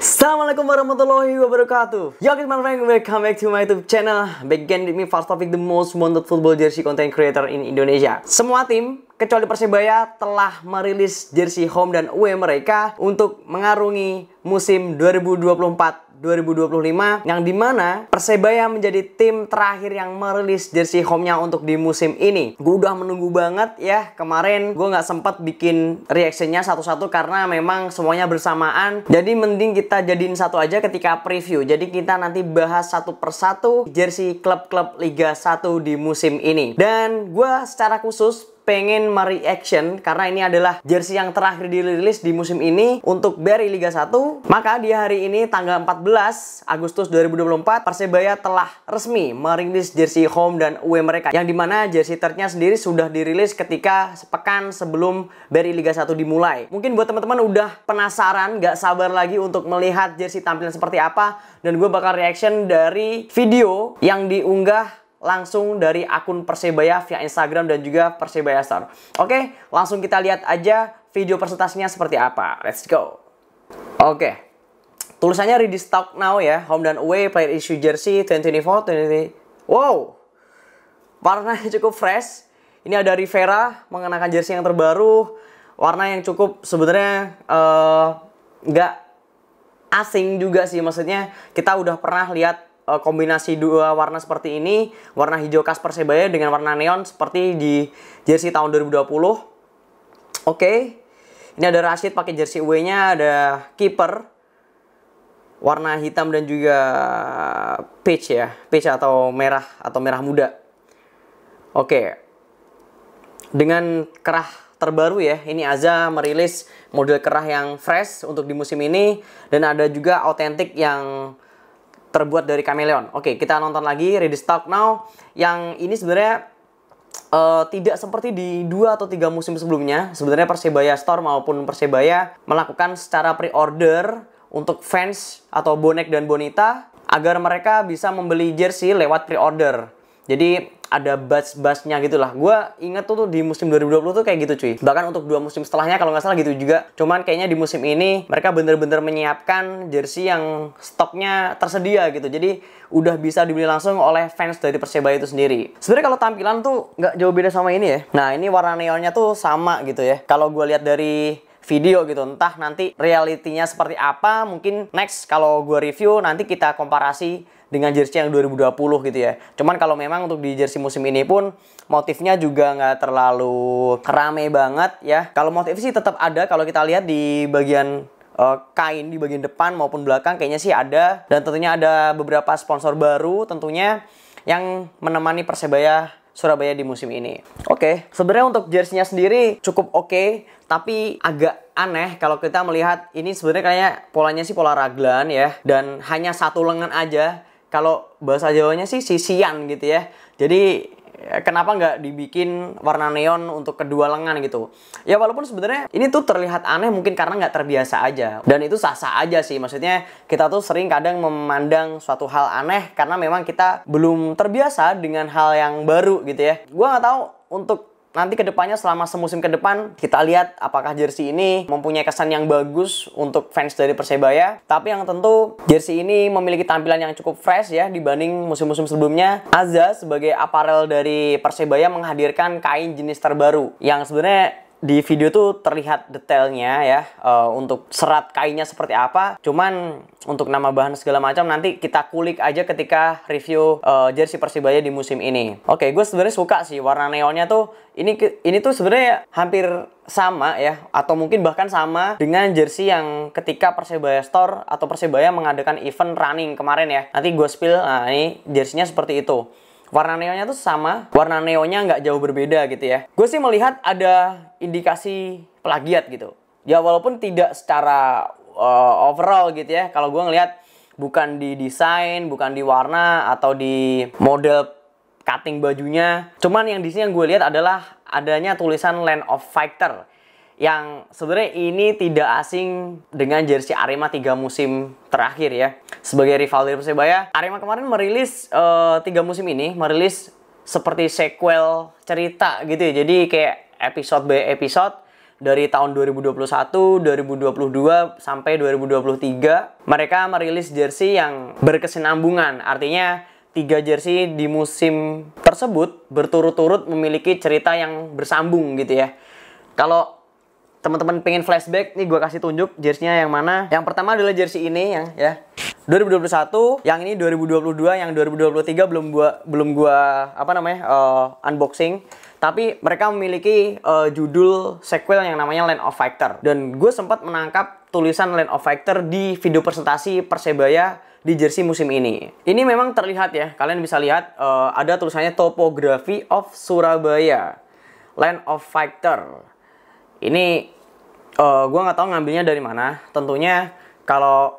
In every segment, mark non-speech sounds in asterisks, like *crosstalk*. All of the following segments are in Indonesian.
Assalamualaikum warahmatullahi wabarakatuh. Yo, kita friend, welcome back to my YouTube channel. Back again with me, first Topic, the most wanted football jersey content creator in Indonesia. Semua tim kecuali Persebaya telah merilis jersey home dan away mereka untuk mengarungi musim 2024 2025 yang dimana Persebaya menjadi tim terakhir yang merilis jersey home-nya untuk di musim ini. Gue udah menunggu banget ya kemarin gue nggak sempet bikin reaksinya satu-satu karena memang semuanya bersamaan. Jadi mending kita jadiin satu aja ketika preview. Jadi kita nanti bahas satu persatu jersey klub-klub Liga 1 di musim ini. Dan gue secara khusus pengen mereaction karena ini adalah jersey yang terakhir dirilis di musim ini untuk Barry Liga 1, maka di hari ini tanggal 14 Agustus 2024 Persebaya telah resmi merilis jersey home dan away mereka yang dimana jersey third sendiri sudah dirilis ketika sepekan sebelum Barry Liga 1 dimulai. Mungkin buat teman-teman udah penasaran, gak sabar lagi untuk melihat jersey tampilan seperti apa dan gue bakal reaction dari video yang diunggah langsung dari akun Persebaya via Instagram dan juga Persebaya Star. Oke, langsung kita lihat aja video presentasinya seperti apa. Let's go. Oke. Tulisannya ready stock now ya, home dan away player issue jersey 2024 2020. Wow. Warnanya *laughs* cukup fresh. Ini ada Rivera mengenakan jersey yang terbaru, warna yang cukup sebenarnya eh, nggak uh, asing juga sih maksudnya kita udah pernah lihat Eh, kombinasi dua warna seperti ini, warna hijau khas Persebaya dengan warna neon seperti di jersey tahun 2020. Oke. Okay. Ini ada Rashid pakai jersey W-nya, ada kiper warna hitam dan juga peach ya, peach atau merah atau merah muda. Oke. Okay. Dengan kerah terbaru ya, ini Aza merilis model kerah yang fresh untuk di musim ini dan ada juga autentik yang terbuat dari kameleon. Oke, kita nonton lagi Ready Stock Now yang ini sebenarnya uh, tidak seperti di dua atau tiga musim sebelumnya. Sebenarnya Persebaya Store maupun Persebaya melakukan secara pre-order untuk fans atau bonek dan bonita agar mereka bisa membeli jersey lewat pre-order. Jadi ada buzz-buzznya gitu lah. Gue inget tuh, tuh di musim 2020 tuh kayak gitu cuy. Bahkan untuk dua musim setelahnya kalau nggak salah gitu juga. Cuman kayaknya di musim ini mereka bener-bener menyiapkan jersey yang stoknya tersedia gitu. Jadi udah bisa dibeli langsung oleh fans dari Persebaya itu sendiri. Sebenarnya kalau tampilan tuh nggak jauh beda sama ini ya. Nah ini warna neonnya tuh sama gitu ya. Kalau gue lihat dari video gitu entah nanti realitinya seperti apa mungkin next kalau gue review nanti kita komparasi dengan jersey yang 2020 gitu ya. Cuman kalau memang untuk di jersey musim ini pun motifnya juga nggak terlalu rame banget ya. Kalau motif sih tetap ada kalau kita lihat di bagian uh, kain di bagian depan maupun belakang kayaknya sih ada dan tentunya ada beberapa sponsor baru tentunya yang menemani Persebaya Surabaya di musim ini. Oke, okay. sebenarnya untuk jersey sendiri cukup oke, okay, tapi agak aneh kalau kita melihat ini sebenarnya kayaknya polanya sih pola raglan ya dan hanya satu lengan aja kalau bahasa Jawanya sih sisian gitu ya. Jadi ya, kenapa nggak dibikin warna neon untuk kedua lengan gitu ya walaupun sebenarnya ini tuh terlihat aneh mungkin karena nggak terbiasa aja dan itu sah sah aja sih maksudnya kita tuh sering kadang memandang suatu hal aneh karena memang kita belum terbiasa dengan hal yang baru gitu ya gua nggak tahu untuk nanti kedepannya selama semusim ke depan kita lihat apakah jersey ini mempunyai kesan yang bagus untuk fans dari Persebaya. Tapi yang tentu jersey ini memiliki tampilan yang cukup fresh ya dibanding musim-musim sebelumnya. Azza sebagai aparel dari Persebaya menghadirkan kain jenis terbaru yang sebenarnya di video tuh terlihat detailnya ya uh, untuk serat kainnya seperti apa. Cuman untuk nama bahan segala macam nanti kita kulik aja ketika review uh, jersey Persibaya di musim ini. Oke, okay, gue sebenarnya suka sih warna neonnya tuh. Ini ini tuh sebenarnya hampir sama ya atau mungkin bahkan sama dengan jersey yang ketika Persibaya Store atau Persibaya mengadakan event running kemarin ya. Nanti gue spill nah ini jerseynya seperti itu warna neonnya tuh sama, warna neonnya nggak jauh berbeda gitu ya. Gue sih melihat ada indikasi plagiat gitu. Ya walaupun tidak secara uh, overall gitu ya, kalau gue ngelihat bukan di desain, bukan di warna atau di model cutting bajunya. Cuman yang di sini yang gue lihat adalah adanya tulisan Land of Fighter yang sebenarnya ini tidak asing dengan jersey Arema tiga musim terakhir ya. Sebagai rival dari Persebaya, Arema kemarin merilis uh, tiga musim ini, merilis seperti sequel cerita gitu ya. Jadi kayak episode by episode dari tahun 2021, 2022 sampai 2023 mereka merilis jersey yang berkesinambungan. Artinya tiga jersey di musim tersebut berturut-turut memiliki cerita yang bersambung gitu ya. Kalau teman-teman pengen flashback nih gue kasih tunjuk jersey yang mana yang pertama adalah jersey ini yang ya 2021 ya. yang ini 2022 yang 2023 belum gua belum gua apa namanya uh, unboxing tapi mereka memiliki uh, judul sequel yang namanya Land of Fighter dan gue sempat menangkap tulisan Land of Fighter di video presentasi Persebaya di jersey musim ini. Ini memang terlihat ya, kalian bisa lihat uh, ada tulisannya Topography of Surabaya, Land of Fighter. Ini uh, eh, gue nggak tahu ngambilnya dari mana. Tentunya kalau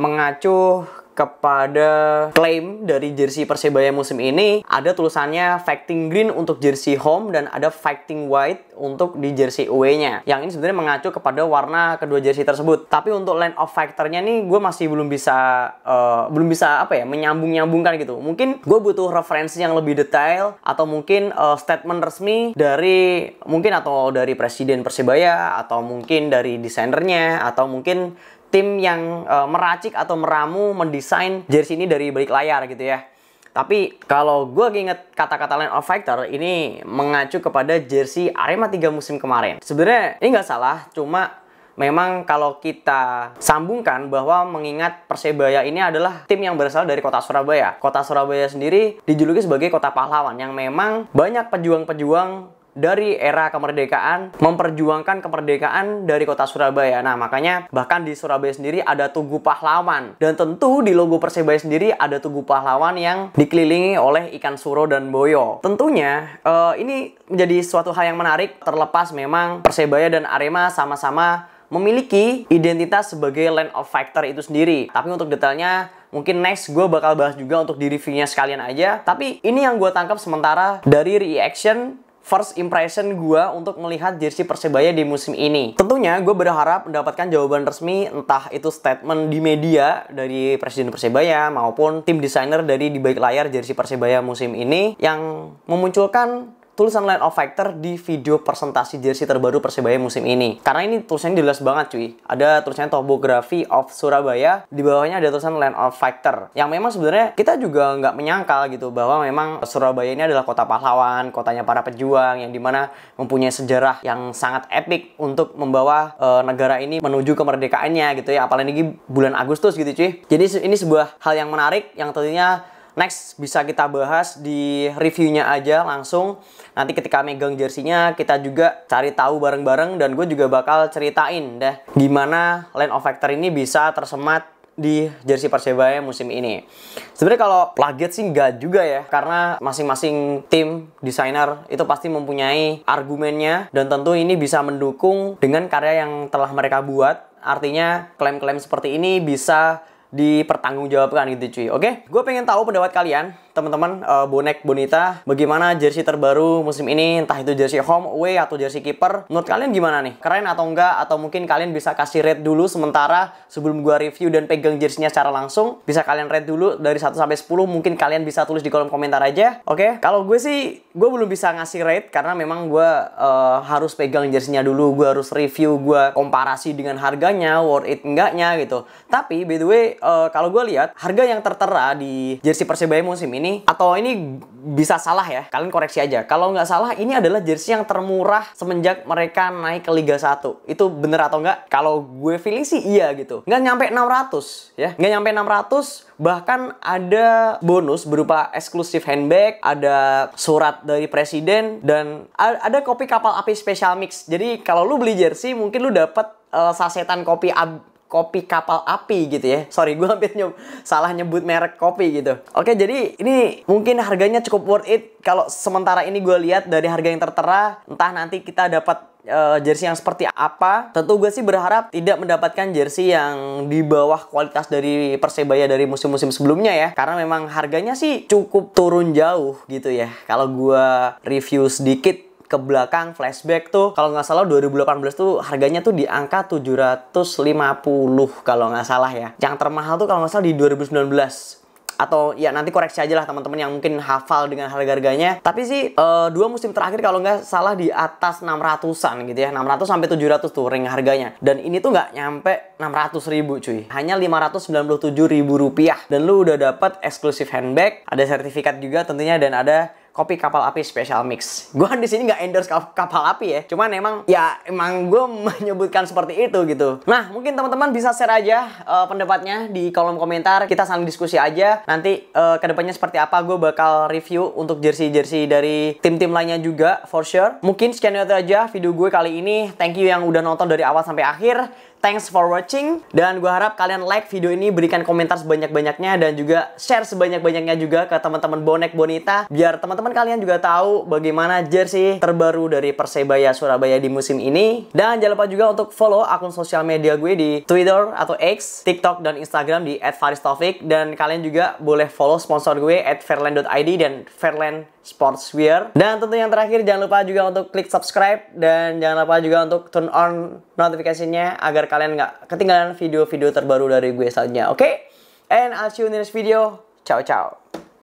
mengacu kepada klaim dari jersey Persebaya musim ini ada tulisannya fighting green untuk jersey home dan ada fighting white untuk di jersey away-nya yang ini sebenarnya mengacu kepada warna kedua jersey tersebut tapi untuk line of factornya nih gue masih belum bisa uh, belum bisa apa ya menyambung nyambungkan gitu mungkin gue butuh referensi yang lebih detail atau mungkin uh, statement resmi dari mungkin atau dari presiden Persebaya atau mungkin dari desainernya atau mungkin tim yang uh, meracik atau meramu mendesain jersey ini dari balik layar gitu ya. Tapi kalau gue inget kata-kata Line of Factor ini mengacu kepada jersey Arema 3 musim kemarin. Sebenarnya ini nggak salah, cuma memang kalau kita sambungkan bahwa mengingat Persebaya ini adalah tim yang berasal dari kota Surabaya. Kota Surabaya sendiri dijuluki sebagai kota pahlawan yang memang banyak pejuang-pejuang dari era kemerdekaan memperjuangkan kemerdekaan dari kota Surabaya. Nah, makanya bahkan di Surabaya sendiri ada Tugu Pahlawan. Dan tentu di logo Persebaya sendiri ada Tugu Pahlawan yang dikelilingi oleh ikan suro dan boyo. Tentunya uh, ini menjadi suatu hal yang menarik terlepas memang Persebaya dan Arema sama-sama memiliki identitas sebagai land of factor itu sendiri. Tapi untuk detailnya mungkin next gue bakal bahas juga untuk di reviewnya sekalian aja. Tapi ini yang gue tangkap sementara dari reaction first impression gue untuk melihat jersey Persebaya di musim ini. Tentunya gue berharap mendapatkan jawaban resmi entah itu statement di media dari Presiden Persebaya maupun tim desainer dari di balik layar jersey Persebaya musim ini yang memunculkan tulisan line of factor di video presentasi jersey terbaru Persebaya musim ini. Karena ini tulisannya jelas banget cuy. Ada tulisannya topografi of Surabaya, di bawahnya ada tulisan line of factor. Yang memang sebenarnya kita juga nggak menyangkal gitu bahwa memang Surabaya ini adalah kota pahlawan, kotanya para pejuang yang dimana mempunyai sejarah yang sangat epic untuk membawa e, negara ini menuju kemerdekaannya gitu ya. Apalagi bulan Agustus gitu cuy. Jadi ini sebuah hal yang menarik yang tentunya next bisa kita bahas di reviewnya aja langsung. Nanti ketika megang jersinya kita juga cari tahu bareng-bareng dan gue juga bakal ceritain deh gimana Land of Factor ini bisa tersemat di jersey Persebaya musim ini. Sebenarnya kalau plagiat sih nggak juga ya, karena masing-masing tim desainer itu pasti mempunyai argumennya dan tentu ini bisa mendukung dengan karya yang telah mereka buat. Artinya klaim-klaim seperti ini bisa dipertanggungjawabkan gitu cuy. Oke, okay? gue pengen tahu pendapat kalian teman-teman uh, bonek Bonita bagaimana jersey terbaru musim ini entah itu jersey home away atau jersey kiper menurut kalian gimana nih keren atau enggak atau mungkin kalian bisa kasih rate dulu sementara sebelum gua review dan pegang jersinya secara langsung bisa kalian rate dulu dari 1 sampai 10 mungkin kalian bisa tulis di kolom komentar aja oke okay? kalau gue sih gue belum bisa ngasih rate karena memang gue uh, harus pegang jersinya dulu gue harus review gue komparasi dengan harganya worth it enggaknya gitu tapi by the way uh, kalau gue lihat harga yang tertera di jersey Persebaya musim ini ini atau ini bisa salah ya kalian koreksi aja kalau nggak salah ini adalah jersey yang termurah semenjak mereka naik ke Liga 1 itu bener atau nggak kalau gue feeling sih iya gitu nggak nyampe 600 ya nggak nyampe 600 bahkan ada bonus berupa eksklusif handbag ada surat dari presiden dan ada kopi kapal api special mix jadi kalau lu beli jersey mungkin lu dapet eh, sasetan kopi ab kopi kapal api gitu ya. Sorry, gue hampir nyob, salah nyebut merek kopi gitu. Oke, jadi ini mungkin harganya cukup worth it. Kalau sementara ini gue lihat dari harga yang tertera, entah nanti kita dapat uh, jersey yang seperti apa. Tentu gue sih berharap tidak mendapatkan jersey yang di bawah kualitas dari Persebaya dari musim-musim sebelumnya ya. Karena memang harganya sih cukup turun jauh gitu ya. Kalau gue review sedikit ke belakang flashback tuh kalau nggak salah 2018 tuh harganya tuh di angka 750 kalau nggak salah ya. Yang termahal tuh kalau nggak salah di 2019 atau ya nanti koreksi aja lah teman-teman yang mungkin hafal dengan harga-harganya. Tapi sih e, dua musim terakhir kalau nggak salah di atas 600-an gitu ya. 600 sampai 700 tuh ring harganya. Dan ini tuh nggak nyampe 600 ribu cuy. Hanya 597 ribu rupiah. Dan lu udah dapat eksklusif handbag, ada sertifikat juga tentunya dan ada kopi kapal api special mix. Gua di sini nggak endorse kapal api ya, cuman emang ya emang gue *laughs* menyebutkan seperti itu gitu. Nah mungkin teman-teman bisa share aja uh, pendapatnya di kolom komentar, kita saling diskusi aja. Nanti uh, kedepannya seperti apa gue bakal review untuk jersey-jersey dari tim-tim lainnya juga for sure. Mungkin sekian itu aja video gue kali ini. Thank you yang udah nonton dari awal sampai akhir. Thanks for watching dan gue harap kalian like video ini, berikan komentar sebanyak-banyaknya dan juga share sebanyak-banyaknya juga ke teman-teman bonek bonita biar teman-teman kalian juga tahu bagaimana jersey terbaru dari Persebaya Surabaya di musim ini. Dan jangan lupa juga untuk follow akun sosial media gue di Twitter atau X, TikTok dan Instagram di @faristofik dan kalian juga boleh follow sponsor gue at @fairland.id dan Fairland Sportswear. Dan tentu yang terakhir jangan lupa juga untuk klik subscribe dan jangan lupa juga untuk turn on notifikasinya agar kalian nggak ketinggalan video-video terbaru dari gue selanjutnya, oke? Okay? And I'll see you in the next video. Ciao, ciao.